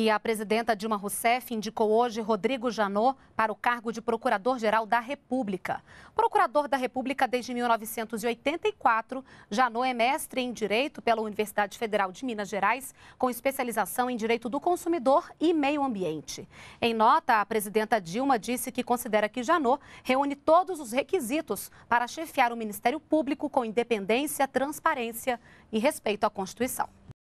E a presidenta Dilma Rousseff indicou hoje Rodrigo Janot para o cargo de Procurador-Geral da República. Procurador da República desde 1984, Janot é mestre em Direito pela Universidade Federal de Minas Gerais, com especialização em Direito do Consumidor e Meio Ambiente. Em nota, a presidenta Dilma disse que considera que Janot reúne todos os requisitos para chefiar o Ministério Público com independência, transparência e respeito à Constituição.